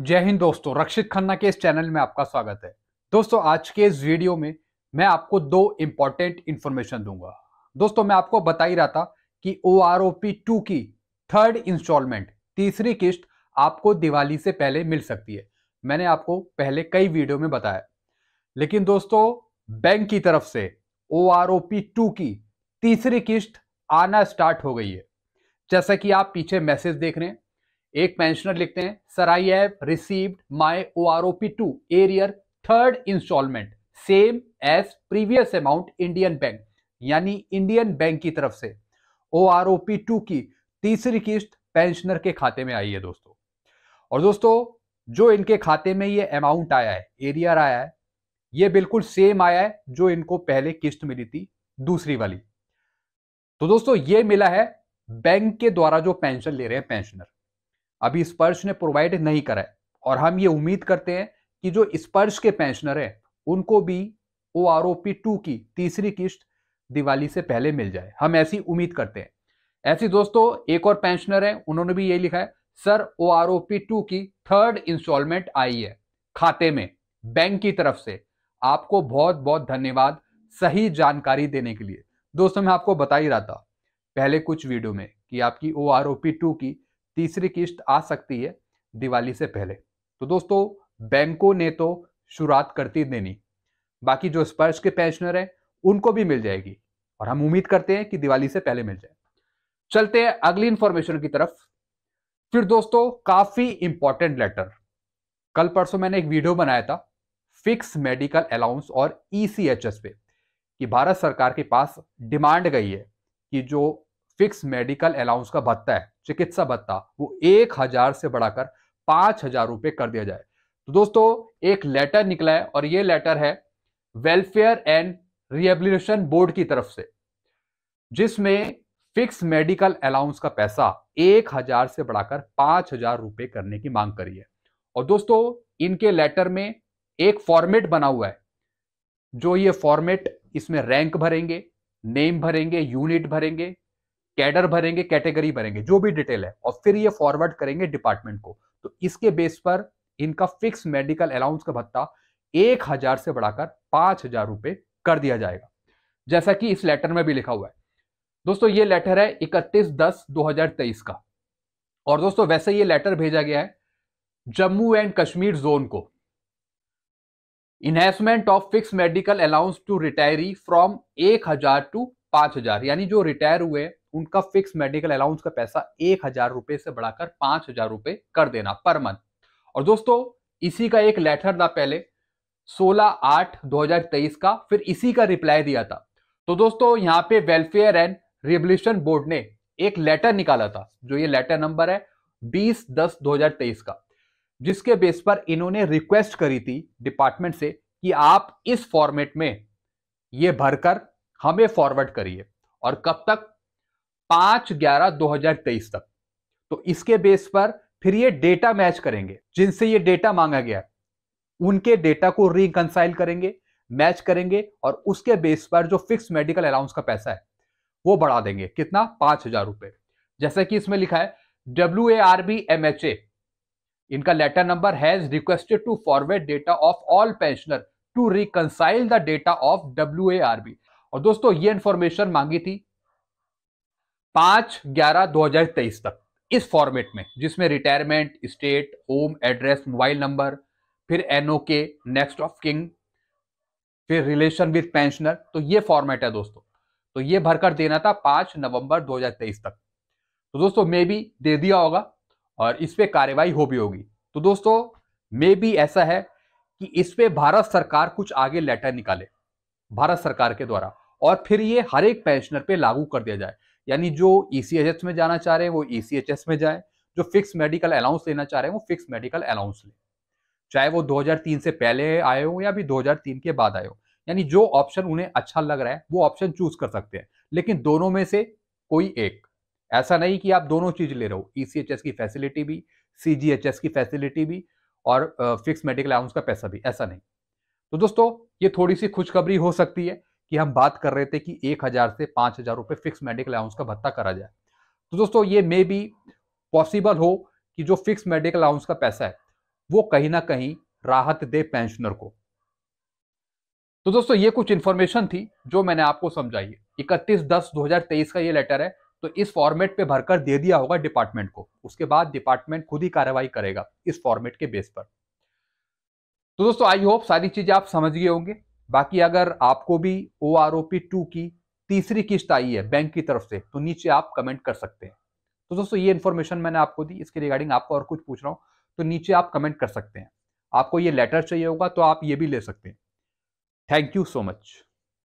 जय हिंद दोस्तों रक्षित खन्ना के इस चैनल में आपका स्वागत है दोस्तों आज के इस वीडियो में मैं आपको दो इंपॉर्टेंट इंफॉर्मेशन दूंगा दोस्तों मैं आपको बता ही रहा था कि O R O P two की थर्ड इंस्टॉलमेंट तीसरी किस्त आपको दिवाली से पहले मिल सकती है मैंने आपको पहले कई वीडियो में बताया लेकिन दोस्तों बैंक की तरफ से O R O P two की तीसरी किस्त आना स्टार्ट हो गई है जैसा कि आप पीछे मैसेज देख रहे हैं एक पेंशनर लिखते हैं sir I have received my OROP two arrear third installment same as previous amount Indian Bank यानी इंडियन बैंक की तरफ से ओआरओपी टू की तीसरी किस्त पेंशनर के खाते में आई है दोस्तों और दोस्तों जो इनके खाते में ये अमाउंट आया है एरियर आया है ये बिल्कुल सेम आया है जो इनको पहले किस्त मिली थी दूसरी वाली तो दोस्तों ये मिला है बैंक के द्वारा जो पेंशन ले रहे हैं पेंशनर अभी स्पर्श ने प्रोवाइड नहीं करा है और हम ये उम्मीद करते हैं कि जो स्पर्श के पेंशनर हैं उनको भी O R O P two की तीसरी किश्त दिवाली से पहले मिल जाए हम ऐसी उम्मीद करते हैं ऐसी दोस्तों एक और पेंशनर है उन्होंने भी यही लिखा है sir O R O P two की थर्ड इंस्टॉलमेंट आई है खाते में बैंक की तरफ से आपको बहुत बहुत धन्यवाद सही जानकारी देने के लिए दोस्तों मैं आपको बता ही रहा था पहले कुछ वीडियो में कि आपकी O R O P two की तीसरी किस्त आ सकती है दिवाली से पहले तो दोस्तों बैंकों ने तो शुरुआत करती देनी बाकी जो स्पर्श के पेंशनर हैं उनको भी मिल जाएगी और हम उम्मीद करते हैं कि दिवाली से पहले मिल जाए चलते हैं अगली इंफॉर्मेशन की तरफ फिर दोस्तों काफी इंपॉर्टेंट लेटर कल परसों मैंने एक वीडियो बनाया था फिक्स मेडिकल अलाउंस और ईसीएचएस e पे कि भारत सरकार के पास डिमांड गई है कि जो फिक्स मेडिकल अलाउंस का भत्ता है चिकित्सा भत्ता वो एक हजार से बढ़ाकर पांच हजार रुपए कर दिया जाए तो दोस्तों एक लेटर निकला है और ये लेटर है वेलफेयर एंड रिहेबिलिटेशन बोर्ड की तरफ से जिसमें फिक्स मेडिकल अलाउंस का पैसा एक हजार से बढ़ाकर पांच हजार रुपए करने की मांग करी है और दोस्तों इनके लेटर में एक फॉर्मेट बना हुआ है जो ये फॉर्मेट इसमें रैंक भरेंगे नेम भरेंगे यूनिट भरेंगे कैडर भरेंगे कैटेगरी भरेंगे जो भी डिटेल है और फिर ये फॉरवर्ड करेंगे डिपार्टमेंट को तो इसके बेस पर इनका फिक्स मेडिकल अलाउंस का भत्ता एक हजार से बढ़ाकर पांच हजार रुपए कर दिया जाएगा जैसा कि इस लेटर में भी लिखा हुआ है दोस्तों ये लेटर है इकतीस दस तेईस का और दोस्तों वैसे ये लेटर भेजा गया है जम्मू एंड कश्मीर जोन को enhancement of fix medical allowance to retiree from एक हजार टू पांच हजार यानी जो रिटायर हुए उनका फिक्स मेडिकल अलाउंस का पैसा एक हजार रुपए से बढ़ाकर पांच हजार रुपए कर देना पर मंथ और दोस्तों इसी का एक लेटर था पहले 16 आठ 2023 का फिर इसी का रिप्लाई दिया था तो दोस्तों यहाँ पे वेलफेयर एंड रिवल्यूशन बोर्ड ने एक लेटर निकाला था जो ये लेटर नंबर है बीस दस तेईस का जिसके बेस पर इन्होंने रिक्वेस्ट करी थी डिपार्टमेंट से कि आप इस फॉर्मेट में ये भरकर हमें फॉरवर्ड करिए और कब तक पांच ग्यारह दो हजार तेईस तक तो इसके बेस पर फिर ये डेटा मैच करेंगे जिनसे ये डेटा मांगा गया उनके डेटा को रिकनसाइल करेंगे मैच करेंगे और उसके बेस पर जो फिक्स मेडिकल अलाउंस का पैसा है वो बढ़ा देंगे कितना पांच हजार रुपए जैसा कि इसमें लिखा है W A R B M H A इनका letter number has requested to forward data of all pensioner to reconcile the data of W A R B और दोस्तों ये इंफॉर्मेशन मांगी थी पांच ग्यारह दो हजार तेईस तक इस फॉर्मेट में जिसमें retirement state home address mobile number फिर N O K next of kin फिर रिलेशन विद पेंशनर तो ये फॉर्मेट है दोस्तों तो ये भरकर देना था पांच नवंबर 2023 तक तो दोस्तों मे बी दे दिया होगा और इस पर कार्यवाही हो भी होगी तो दोस्तों मे बी ऐसा है कि इस पर भारत सरकार कुछ आगे लेटर निकाले भारत सरकार के द्वारा और फिर ये हर एक पेंशनर पे लागू कर दिया जाए यानी जो ई e में जाना चाह रहे हैं वो ई e में जाए जो फिक्स मेडिकल अलाउंस लेना चाह रहे हैं वो फिक्स मेडिकल अलाउंस ले चाहे वो 2003 से पहले आए हो या भी 2003 के बाद आए हो यानी जो ऑप्शन उन्हें अच्छा लग रहा है वो ऑप्शन चूज कर सकते हैं लेकिन दोनों में से कोई एक ऐसा नहीं कि आप दोनों चीज ले रहे हो ई e की फैसिलिटी भी सी की फैसिलिटी भी और फिक्स मेडिकल अलाउंस का पैसा भी ऐसा नहीं तो दोस्तों ये थोड़ी सी खुशखबरी हो सकती है कि हम बात कर रहे थे कि एक हज़ार से पांच हज़ार रुपए फिक्स मेडिकल अलाउंस का भत्ता करा जाए तो दोस्तों ये मे बी पॉसिबल हो कि जो फिक्स मेडिकल अलाउंस का पैसा है वो कहीं ना कहीं राहत दे पेंशनर को तो दोस्तों ये कुछ इंफॉर्मेशन थी जो मैंने आपको समझाई इकतीस दस दो हजार तेईस का ये लेटर है तो इस फॉर्मेट पे भरकर दे दिया होगा डिपार्टमेंट को उसके बाद डिपार्टमेंट खुद ही कार्रवाई करेगा इस फॉर्मेट के बेस पर तो दोस्तों आई होप सारी चीजें आप समझ गए होंगे बाकी अगर आपको भी O R O P two की तीसरी किस्त आई है बैंक की तरफ से तो नीचे आप कमेंट कर सकते हैं तो दोस्तों ये इन्फॉर्मेशन मैंने आपको दी इसके रिगार्डिंग आपको और कुछ पूछ रहा हूँ तो नीचे आप कमेंट कर सकते हैं आपको ये लेटर चाहिए होगा तो आप ये भी ले सकते हैं थैंक यू सो मच